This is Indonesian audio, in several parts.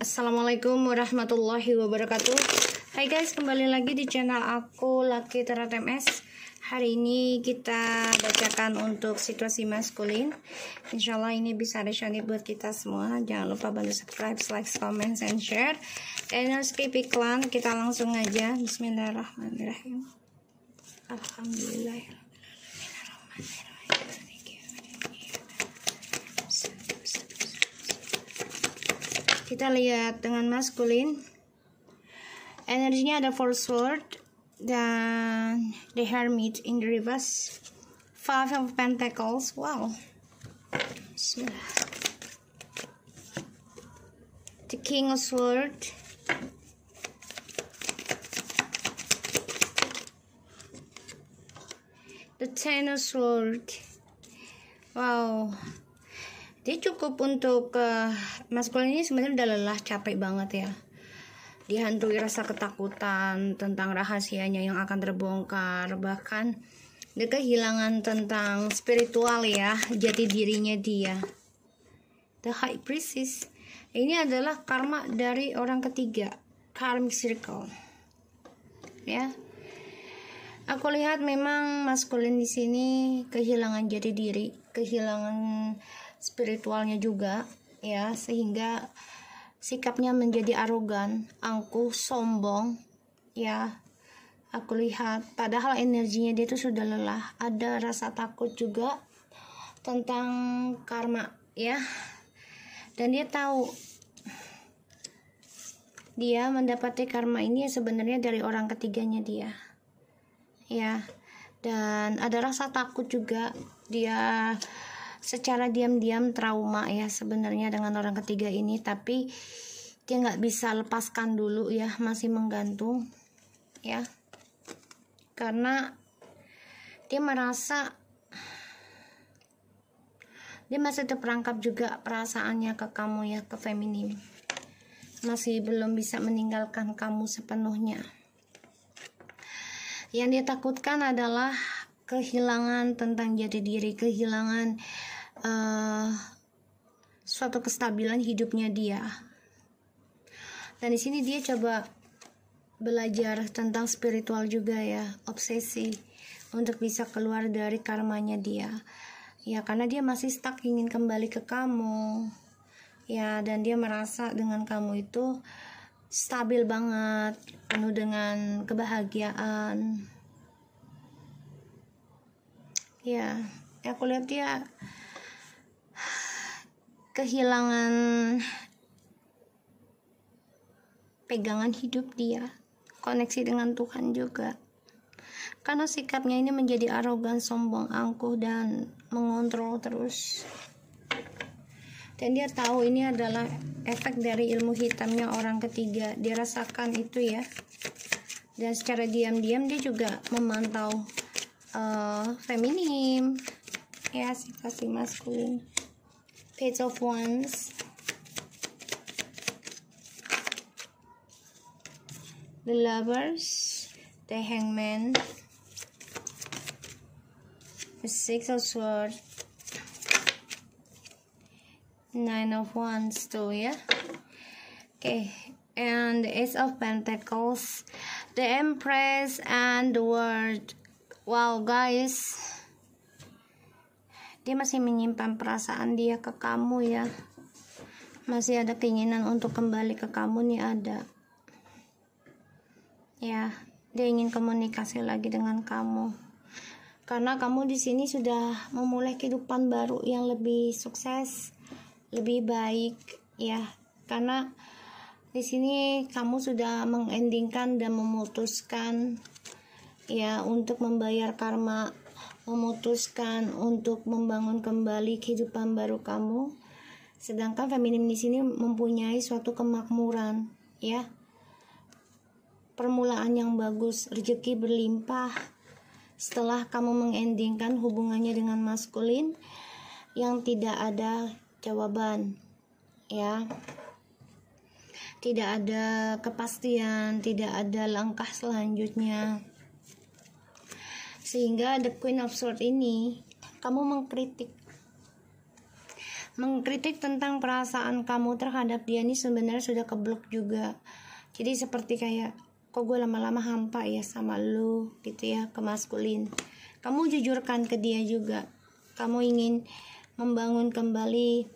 Assalamualaikum warahmatullahi wabarakatuh Hai guys, kembali lagi di channel aku Laki Terat MS Hari ini kita bacakan untuk situasi maskulin Insyaallah ini bisa resonate buat kita semua Jangan lupa bantu subscribe, like, comment, and share And no skip iklan, kita langsung aja Bismillahirrahmanirrahim Alhamdulillah. Kita lihat dengan maskulin. Energinya ada four sword dan the hermit in the reverse. Five of Pentacles. Wow. Bismillah. The King of Sword. The Ten of Sword. Wow. Jadi cukup untuk uh, eh, maskulin ini sebenarnya udah lelah, capek banget ya. Dihantui rasa ketakutan tentang rahasianya yang akan terbongkar, bahkan dia kehilangan tentang spiritual ya, jati dirinya dia. The High Priestess ini adalah karma dari orang ketiga, karmic circle. Ya, aku lihat memang maskulin di sini kehilangan jati diri, kehilangan spiritualnya juga ya sehingga sikapnya menjadi arogan, angkuh, sombong ya. Aku lihat padahal energinya dia itu sudah lelah, ada rasa takut juga tentang karma ya. Dan dia tahu dia mendapati karma ini sebenarnya dari orang ketiganya dia ya dan ada rasa takut juga dia secara diam-diam trauma ya sebenarnya dengan orang ketiga ini tapi dia nggak bisa lepaskan dulu ya masih menggantung ya karena dia merasa dia masih terperangkap juga perasaannya ke kamu ya ke feminim masih belum bisa meninggalkan kamu sepenuhnya yang dia takutkan adalah kehilangan tentang jati diri, kehilangan uh, suatu kestabilan hidupnya dia. Dan di sini dia coba belajar tentang spiritual juga ya, obsesi untuk bisa keluar dari karmanya dia. Ya karena dia masih stuck ingin kembali ke kamu. Ya dan dia merasa dengan kamu itu stabil banget, penuh dengan kebahagiaan ya aku lihat dia kehilangan pegangan hidup dia koneksi dengan Tuhan juga karena sikapnya ini menjadi arogan sombong angkuh dan mengontrol terus dan dia tahu ini adalah efek dari ilmu hitamnya orang ketiga dirasakan itu ya dan secara diam-diam dia juga memantau uh, feminine. It has classic masculine. Page of Wands. The Lovers. The Hangman. The Six of Swords. Nine of Wands too, yeah? Okay, and the Ace of Pentacles, the Empress, and the World. wow guys dia masih menyimpan perasaan dia ke kamu ya masih ada keinginan untuk kembali ke kamu nih ada ya dia ingin komunikasi lagi dengan kamu karena kamu di sini sudah memulai kehidupan baru yang lebih sukses lebih baik ya karena di sini kamu sudah mengendingkan dan memutuskan ya untuk membayar karma memutuskan untuk membangun kembali kehidupan baru kamu sedangkan feminim di sini mempunyai suatu kemakmuran ya permulaan yang bagus rezeki berlimpah setelah kamu mengendingkan hubungannya dengan maskulin yang tidak ada jawaban ya tidak ada kepastian, tidak ada langkah selanjutnya. Sehingga The Queen of Swords ini kamu mengkritik mengkritik tentang perasaan kamu terhadap dia ini sebenarnya sudah keblok juga. Jadi seperti kayak kok gue lama-lama hampa ya sama lu gitu ya ke maskulin kamu jujurkan ke dia juga kamu ingin membangun kembali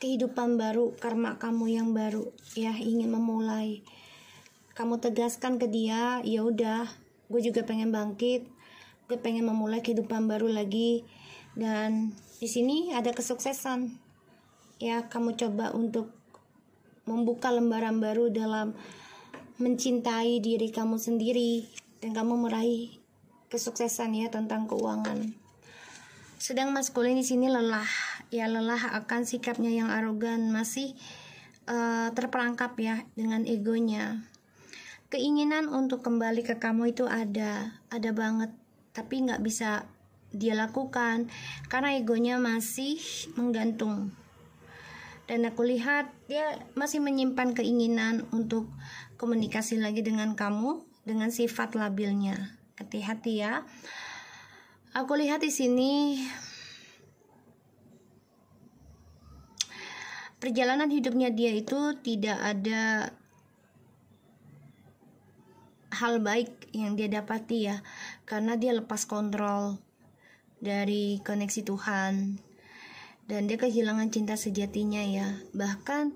kehidupan baru karma kamu yang baru ya ingin memulai kamu tegaskan ke dia ya udah gue juga pengen bangkit gue pengen memulai kehidupan baru lagi dan di sini ada kesuksesan ya kamu coba untuk membuka lembaran baru dalam mencintai diri kamu sendiri dan kamu meraih kesuksesan ya tentang keuangan sedang maskulin di sini lelah ya lelah akan sikapnya yang arogan masih uh, terperangkap ya dengan egonya keinginan untuk kembali ke kamu itu ada ada banget tapi nggak bisa dia lakukan karena egonya masih menggantung dan aku lihat dia masih menyimpan keinginan untuk komunikasi lagi dengan kamu dengan sifat labilnya hati-hati ya aku lihat di sini perjalanan hidupnya dia itu tidak ada hal baik yang dia dapati ya karena dia lepas kontrol dari koneksi Tuhan dan dia kehilangan cinta sejatinya ya bahkan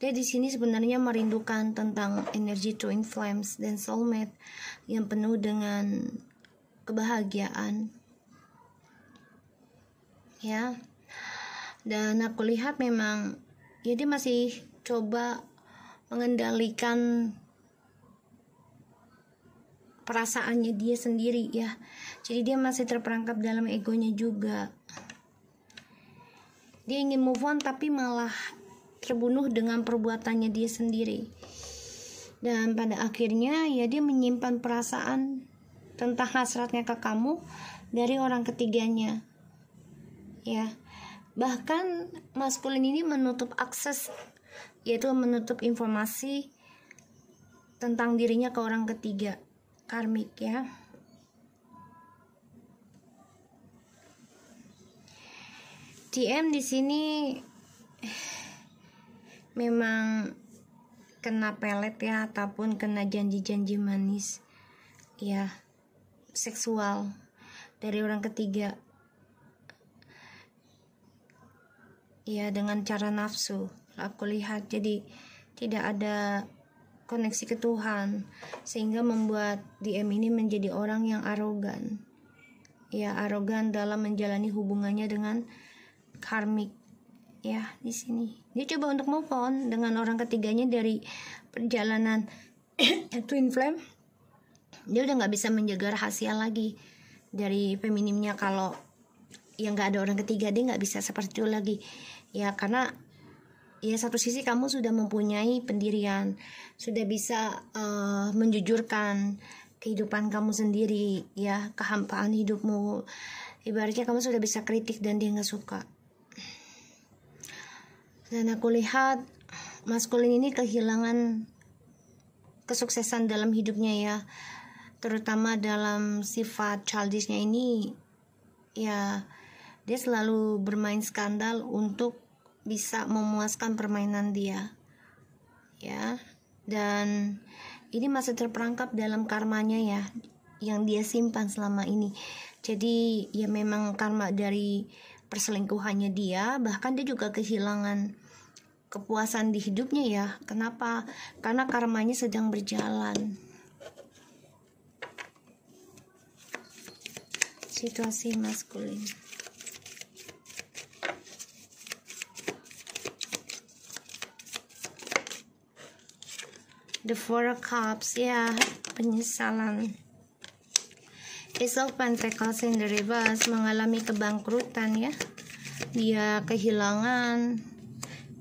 dia di sini sebenarnya merindukan tentang energi twin flames dan soulmate yang penuh dengan kebahagiaan ya dan aku lihat memang ya dia masih coba mengendalikan perasaannya dia sendiri ya. Jadi dia masih terperangkap dalam egonya juga. Dia ingin move on tapi malah terbunuh dengan perbuatannya dia sendiri. Dan pada akhirnya ya dia menyimpan perasaan tentang hasratnya ke kamu dari orang ketiganya. Ya. Bahkan maskulin ini menutup akses yaitu menutup informasi tentang dirinya ke orang ketiga karmik ya. DM di sini memang kena pelet ya ataupun kena janji-janji manis ya seksual dari orang ketiga ya dengan cara nafsu aku lihat jadi tidak ada koneksi ke Tuhan sehingga membuat DM ini menjadi orang yang arogan ya arogan dalam menjalani hubungannya dengan karmik ya di sini dia coba untuk move on dengan orang ketiganya dari perjalanan twin flame dia udah nggak bisa menjaga rahasia lagi dari feminimnya kalau yang nggak ada orang ketiga dia nggak bisa seperti itu lagi ya karena ya satu sisi kamu sudah mempunyai pendirian, sudah bisa uh, menjujurkan kehidupan kamu sendiri, ya kehampaan hidupmu. Ibaratnya kamu sudah bisa kritik dan dia nggak suka. Dan aku lihat maskulin ini kehilangan kesuksesan dalam hidupnya ya terutama dalam sifat childishnya ini ya dia selalu bermain skandal untuk bisa memuaskan permainan dia ya dan ini masih terperangkap dalam karmanya ya yang dia simpan selama ini jadi ya memang karma dari perselingkuhannya dia bahkan dia juga kehilangan kepuasan di hidupnya ya kenapa karena karmanya sedang berjalan situasi maskulin The Four of Cups, ya, yeah, penyesalan. Ace of Pentacles in the reverse mengalami kebangkrutan ya. Dia kehilangan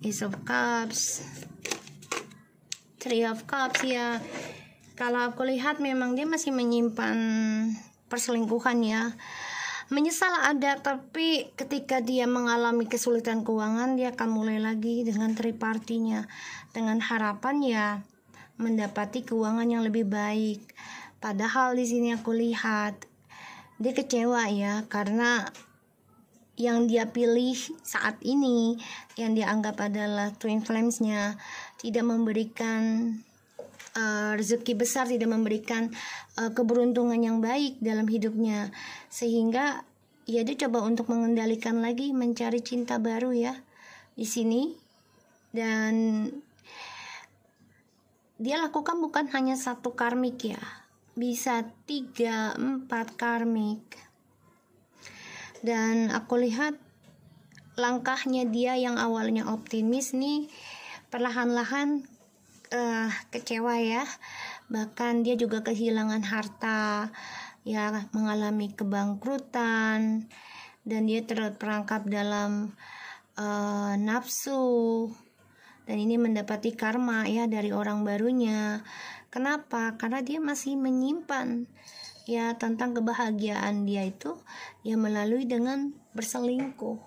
Ace of Cups. Three of Cups ya. Kalau aku lihat memang dia masih menyimpan perselingkuhan ya. Menyesal ada tapi ketika dia mengalami kesulitan keuangan dia akan mulai lagi dengan tripartinya dengan harapan ya mendapati keuangan yang lebih baik. Padahal di sini aku lihat dia kecewa ya karena yang dia pilih saat ini yang dianggap adalah twin flames-nya tidak memberikan uh, rezeki besar tidak memberikan uh, keberuntungan yang baik dalam hidupnya sehingga ya dia coba untuk mengendalikan lagi mencari cinta baru ya di sini dan dia lakukan bukan hanya satu karmik ya bisa tiga empat karmik dan aku lihat langkahnya dia yang awalnya optimis nih perlahan-lahan uh, kecewa ya bahkan dia juga kehilangan harta ya mengalami kebangkrutan dan dia terperangkap dalam uh, nafsu dan ini mendapati karma ya dari orang barunya. Kenapa? Karena dia masih menyimpan ya tentang kebahagiaan dia itu ya melalui dengan berselingkuh.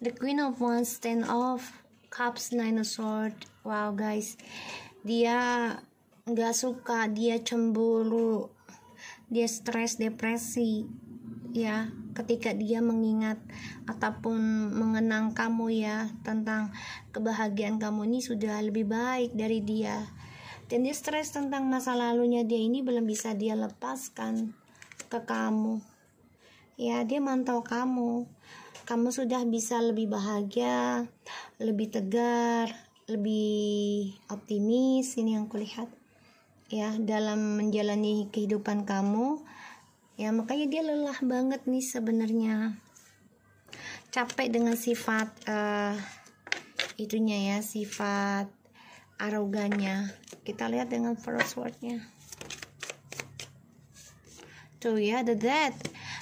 The Queen of Wands stand of Cups Nine of swords Wow guys, dia nggak suka, dia cemburu, dia stres, depresi ya ketika dia mengingat ataupun mengenang kamu ya tentang kebahagiaan kamu ini sudah lebih baik dari dia dan dia stres tentang masa lalunya dia ini belum bisa dia lepaskan ke kamu ya dia mantau kamu kamu sudah bisa lebih bahagia lebih tegar lebih optimis ini yang kulihat ya dalam menjalani kehidupan kamu ya makanya dia lelah banget nih sebenarnya capek dengan sifat uh, itunya ya sifat arogannya kita lihat dengan first wordnya tuh ya the dead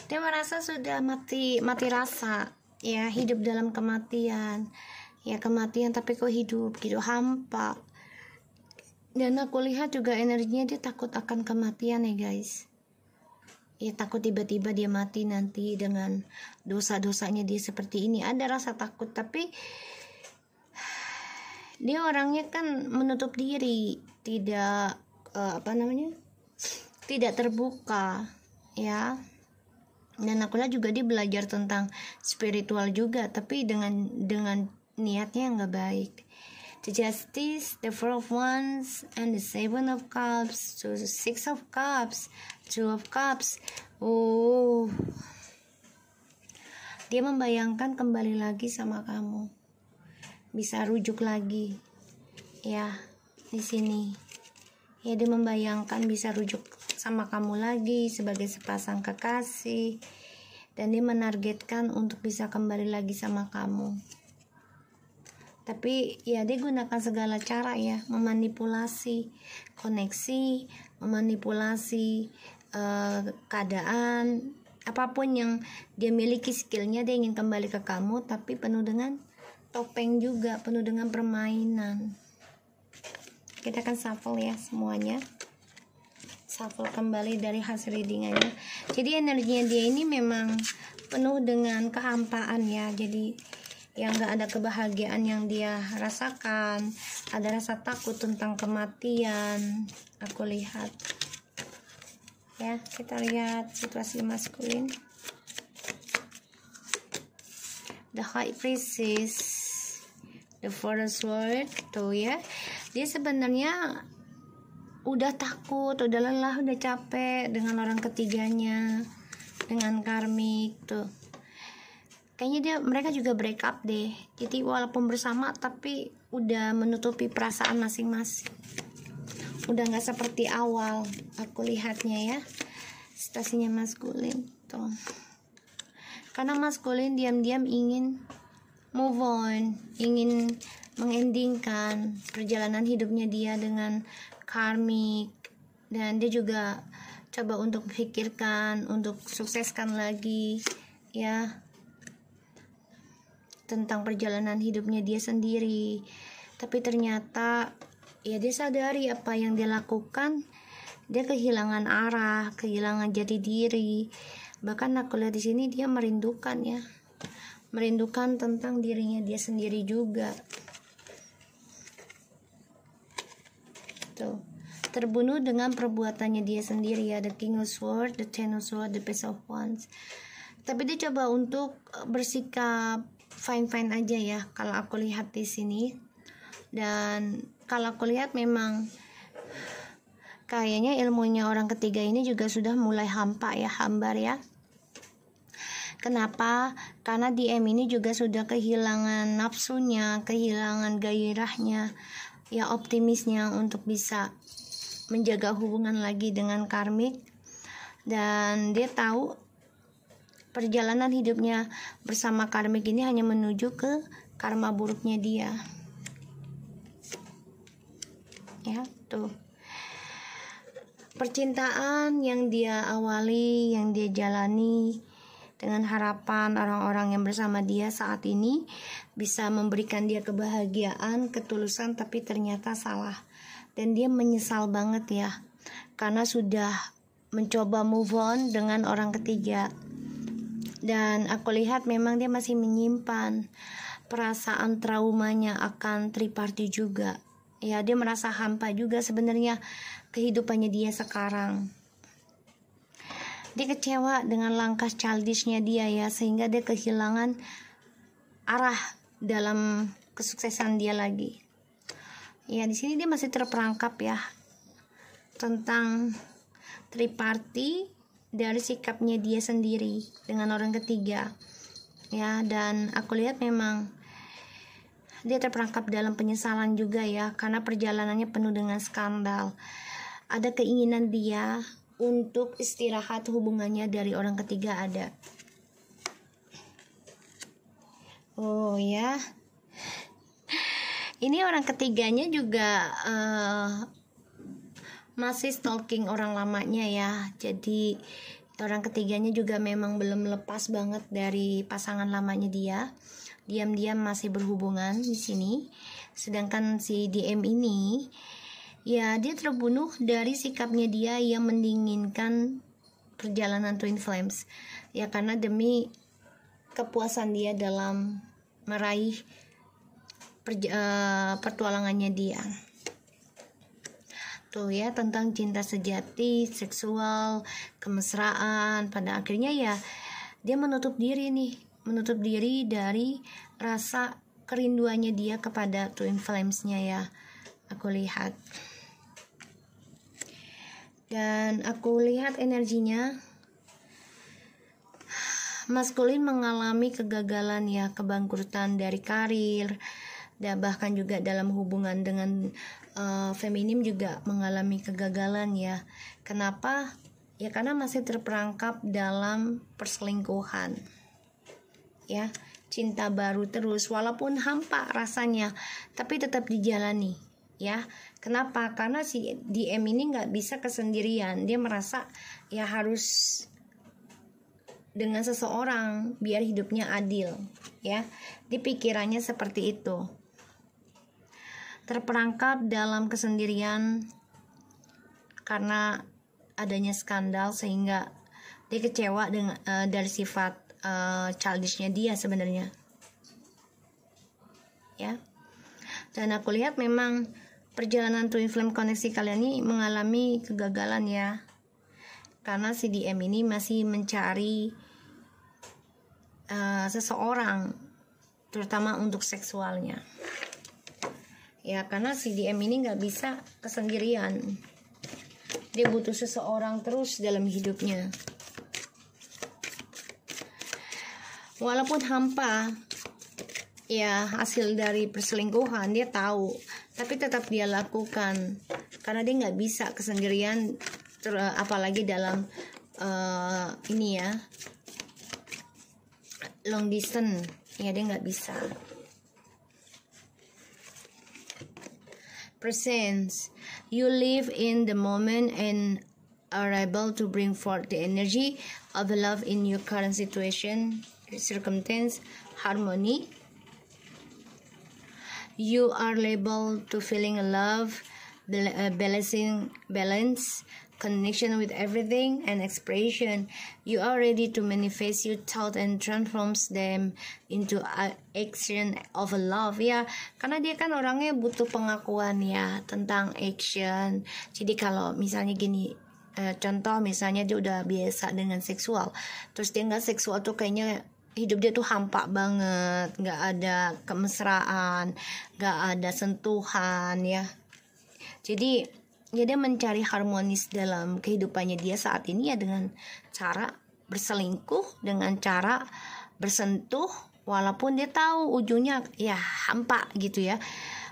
dia merasa sudah mati mati rasa ya hidup dalam kematian ya kematian tapi kok hidup gitu hampa dan aku lihat juga energinya dia takut akan kematian ya guys ya takut tiba-tiba dia mati nanti dengan dosa-dosanya dia seperti ini ada rasa takut tapi dia orangnya kan menutup diri tidak uh, apa namanya tidak terbuka ya dan aku lihat juga dia belajar tentang spiritual juga tapi dengan dengan niatnya nggak baik to justice, the four of wands, and the seven of cups, to the six of cups, two of cups. Oh, dia membayangkan kembali lagi sama kamu. Bisa rujuk lagi, ya, di sini. Ya, dia membayangkan bisa rujuk sama kamu lagi sebagai sepasang kekasih, dan dia menargetkan untuk bisa kembali lagi sama kamu tapi ya dia gunakan segala cara ya memanipulasi koneksi memanipulasi uh, keadaan apapun yang dia miliki skillnya dia ingin kembali ke kamu tapi penuh dengan topeng juga penuh dengan permainan kita akan shuffle ya semuanya shuffle kembali dari hasil readingannya jadi energinya dia ini memang penuh dengan kehampaan ya jadi yang gak ada kebahagiaan yang dia rasakan ada rasa takut tentang kematian aku lihat ya kita lihat situasi maskulin the high priestess the forest world tuh ya dia sebenarnya udah takut, udah lelah, udah capek dengan orang ketiganya, dengan karmik tuh kayaknya dia mereka juga break up deh jadi walaupun bersama tapi udah menutupi perasaan masing-masing udah nggak seperti awal aku lihatnya ya stasinya maskulin tuh karena maskulin diam-diam ingin move on ingin mengendingkan perjalanan hidupnya dia dengan karmik dan dia juga coba untuk pikirkan untuk sukseskan lagi ya tentang perjalanan hidupnya dia sendiri. Tapi ternyata ya dia sadari apa yang dia lakukan, dia kehilangan arah, kehilangan jati diri. Bahkan aku lihat di sini dia merindukan ya. Merindukan tentang dirinya dia sendiri juga. Tuh terbunuh dengan perbuatannya dia sendiri ya the king of swords, the ten of swords, the best of wands tapi dia coba untuk eh, bersikap fine fine aja ya kalau aku lihat di sini dan kalau aku lihat memang kayaknya ilmunya orang ketiga ini juga sudah mulai hampa ya hambar ya Kenapa? Karena DM ini juga sudah kehilangan nafsunya, kehilangan gairahnya, ya optimisnya untuk bisa menjaga hubungan lagi dengan karmik dan dia tahu perjalanan hidupnya bersama karmik ini hanya menuju ke karma buruknya dia ya tuh percintaan yang dia awali yang dia jalani dengan harapan orang-orang yang bersama dia saat ini bisa memberikan dia kebahagiaan, ketulusan, tapi ternyata salah. Dan dia menyesal banget ya, karena sudah mencoba move on dengan orang ketiga dan aku lihat memang dia masih menyimpan perasaan traumanya akan triparti juga ya dia merasa hampa juga sebenarnya kehidupannya dia sekarang dia kecewa dengan langkah childishnya dia ya sehingga dia kehilangan arah dalam kesuksesan dia lagi ya di sini dia masih terperangkap ya tentang triparty dari sikapnya dia sendiri dengan orang ketiga ya dan aku lihat memang dia terperangkap dalam penyesalan juga ya karena perjalanannya penuh dengan skandal ada keinginan dia untuk istirahat hubungannya dari orang ketiga ada oh ya ini orang ketiganya juga uh, masih stalking orang lamanya ya jadi orang ketiganya juga memang belum lepas banget dari pasangan lamanya dia diam-diam masih berhubungan di sini sedangkan si DM ini ya dia terbunuh dari sikapnya dia yang mendinginkan perjalanan Twin Flames ya karena demi kepuasan dia dalam meraih per, uh, eh, pertualangannya dia tuh ya tentang cinta sejati, seksual, kemesraan. Pada akhirnya ya dia menutup diri nih, menutup diri dari rasa kerinduannya dia kepada Twin Flames-nya ya. Aku lihat. Dan aku lihat energinya maskulin mengalami kegagalan ya, kebangkrutan dari karir, dan bahkan juga dalam hubungan dengan uh, feminim juga mengalami kegagalan ya. Kenapa? Ya karena masih terperangkap dalam perselingkuhan. Ya, cinta baru terus walaupun hampa rasanya, tapi tetap dijalani ya. Kenapa? Karena si DM ini nggak bisa kesendirian. Dia merasa ya harus dengan seseorang biar hidupnya adil ya. Di pikirannya seperti itu terperangkap dalam kesendirian karena adanya skandal sehingga dia kecewa dengan uh, dari sifat uh, childishnya dia sebenarnya ya dan aku lihat memang perjalanan twin flame koneksi kalian ini mengalami kegagalan ya karena CDM ini masih mencari uh, seseorang terutama untuk seksualnya ya karena CDM ini nggak bisa kesendirian dia butuh seseorang terus dalam hidupnya walaupun hampa ya hasil dari perselingkuhan dia tahu tapi tetap dia lakukan karena dia nggak bisa kesendirian ter, apalagi dalam uh, ini ya long distance ya dia nggak bisa presence. You live in the moment and are able to bring forth the energy of love in your current situation, circumstance, harmony. You are able to feeling love, uh, balancing, balance, connection with everything and expression. You are ready to manifest your thought and transforms them into a action of a love ya. Karena dia kan orangnya butuh pengakuan ya tentang action. Jadi kalau misalnya gini eh, contoh misalnya dia udah biasa dengan seksual terus dia nggak seksual tuh kayaknya hidup dia tuh hampa banget nggak ada kemesraan nggak ada sentuhan ya jadi ya dia mencari harmonis dalam kehidupannya dia saat ini ya dengan cara berselingkuh dengan cara bersentuh walaupun dia tahu ujungnya ya hampa gitu ya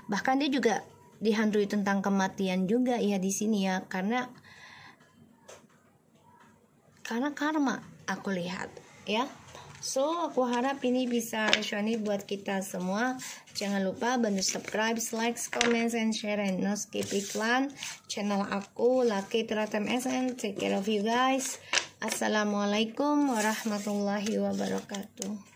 bahkan dia juga dihantui tentang kematian juga ya di sini ya karena karena karma aku lihat ya So, aku harap ini bisa nih buat kita semua. Jangan lupa bantu subscribe, like, comment, and share, and no skip iklan. Channel aku, Lucky Teratem SN. Take care of you guys. Assalamualaikum warahmatullahi wabarakatuh.